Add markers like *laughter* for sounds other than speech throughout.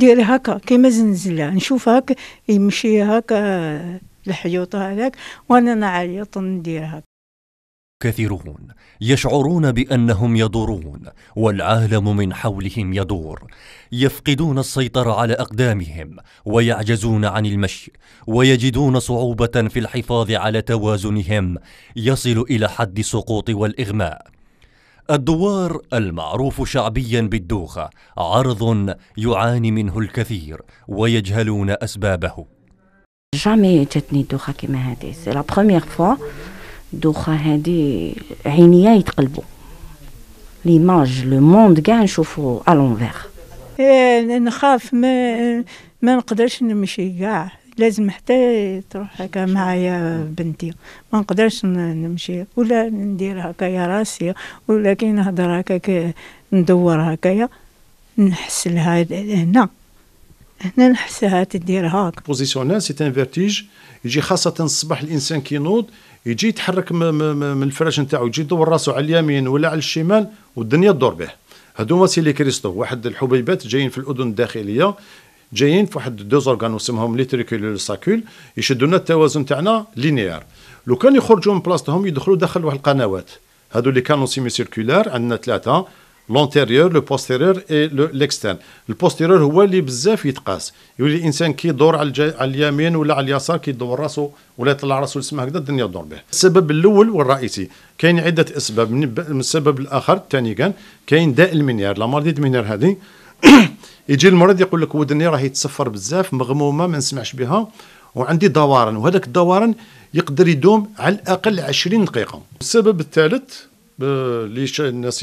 دير هكا كيما زنزله نشوف هكا يمشي هكا الحيوط هذاك وانا نعيط ندير هكا كثيرون يشعرون بانهم يدورون والعالم من حولهم يدور يفقدون السيطره على اقدامهم ويعجزون عن المشي ويجدون صعوبه في الحفاظ على توازنهم يصل الى حد السقوط والاغماء الدوار المعروف شعبيا بالدوخة عرض يعاني منه الكثير ويجهلون أسبابه جامي جاتني دوخة كما هذه سي لا بروميير فوا دوخة هذه عينيا يتقلبوا ليماج لو موند كاع نشوفو الونفير نخاف ما ما نقدرش نمشي كاع لازم حتى تروح هكا معايا بنتي ما نقدرش نمشي ولا ندير يا راسي ولا كي نهضر هكا ندور هكا نحس لها هنا هنا نحسها تدير هاك بوزيسيونال سي ان فيرتيج يجي خاصه الصباح الانسان كي ينوض يجي يتحرك من الفراش نتاعو يجي يدور راسو على اليمين ولا على الشمال والدنيا تدور به هادو هما لي كريستو واحد الحبيبات جايين في الاذن الداخليه جايين في واحد دوز اورغان نسمهم ليتريكولير ساكول يشدوا لنا التوازن تاعنا لينيار لو كان يخرجوا من بلاصتهم يدخلوا داخل واحد القنوات هادو اللي كانوا سيمي سيركولار عندنا ثلاثه لونتيريور لو بوستيريور اي ليكستيرن البوستيريور هو اللي بزاف يتقاس يولي الانسان كي يدور على, على اليمين ولا على اليسار كيدور راسو ولا يطلع راسو لسما هكذا الدنيا تدور به السبب الاول والرئيسي كاين عده اسباب من, السبب الاخر الثاني كان كاين داء المينير لا مارديت مينير هذه *clears throat* يجي المريض يقول لك ودني راهي تصفر بزاف مغمومه ما نسمعش بها وعندي دوران وهذاك الدوران يقدر يدوم على الاقل 20 دقيقه السبب الثالث اللي الناس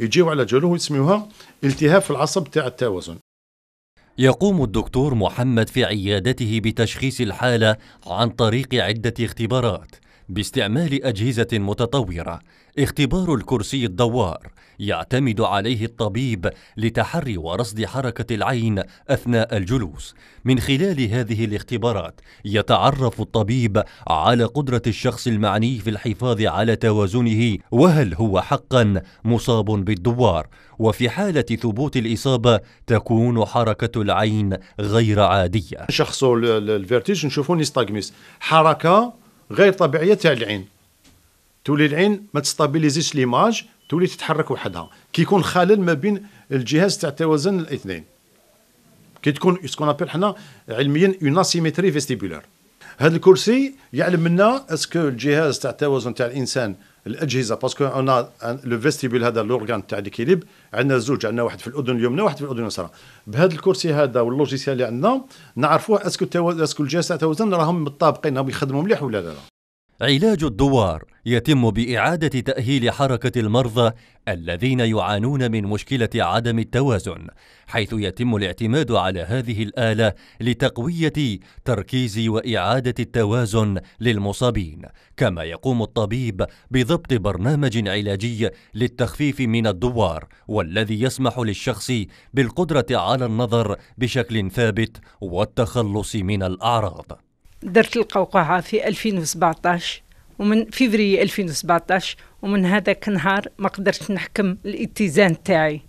يجيو على جاله ويسميوها التهاب في العصب تاع التوازن يقوم الدكتور محمد في عيادته بتشخيص الحالة عن طريق عدة اختبارات باستعمال أجهزة متطورة اختبار الكرسي الدوار يعتمد عليه الطبيب لتحري ورصد حركة العين أثناء الجلوس من خلال هذه الاختبارات يتعرف الطبيب على قدرة الشخص المعني في الحفاظ على توازنه وهل هو حقا مصاب بالدوار وفي حالة ثبوت الإصابة تكون حركة العين غير عادية شخص الفيرتيج نشوفه نستغمس حركة غير طبيعيه تاع العين تولي العين ما تستابيليزيش ليماج تولي تتحرك وحدها كي يكون خلل ما بين الجهاز تاع توازن الاثنين كي تكون سكون ابل حنا علميا اون اسيميتري فيستيبولار هذا الكرسي يعلم منا اسكو الجهاز تاع التوازن تاع الانسان الاجهزه باسكو اون لو فيستيبول هذا لورغان تاع ليكيليب عندنا زوج عندنا واحد في الاذن اليمنى واحد في الاذن اليسرى بهذا الكرسي هذا واللوجيسيال اللي عندنا نعرفوا اسكو اسكو الجهاز تاع التوازن راهم متطابقين راهم يخدموا مليح ولا لا, لا. علاج الدوار يتم باعاده تاهيل حركه المرضى الذين يعانون من مشكله عدم التوازن حيث يتم الاعتماد على هذه الاله لتقويه تركيز واعاده التوازن للمصابين كما يقوم الطبيب بضبط برنامج علاجي للتخفيف من الدوار والذي يسمح للشخص بالقدره على النظر بشكل ثابت والتخلص من الاعراض درت القوقعة في 2017 ومن فيفري 2017 ومن هذاك النهار ما قدرت نحكم الاتزان تاعي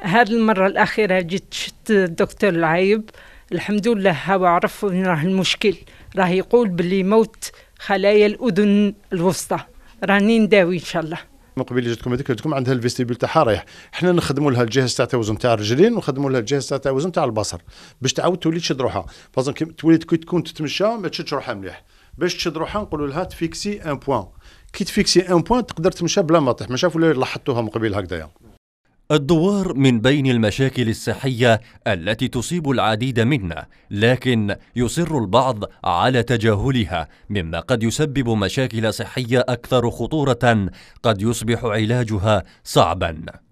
هاد المرة الأخيرة جيت شفت الدكتور العايب الحمد لله هو عرف وين راه المشكل راه يقول باللي موت خلايا الأذن الوسطى راني نداوي إن شاء الله من قبل جاتكم هذيك جاتكم عندها الفيستيبول تاعها رايح حنا نخدموا لها الجهاز تاع التوازن تاع الرجلين ونخدموا لها الجهاز تاع التوازن تاع البصر باش تعاود تولي تشد روحها بازون تولي تكون تتمشى ما تشدش روحها مليح باش تشد روحها نقولوا لها تفيكسي ان بوان كي تفيكسي ان بوان تقدر تمشى بلا ما تطيح ما شافوا لاحظتوها مقبل من قبل هكذايا الدوار من بين المشاكل الصحية التي تصيب العديد منا، لكن يصر البعض على تجاهلها، مما قد يسبب مشاكل صحية أكثر خطورة قد يصبح علاجها صعبًا.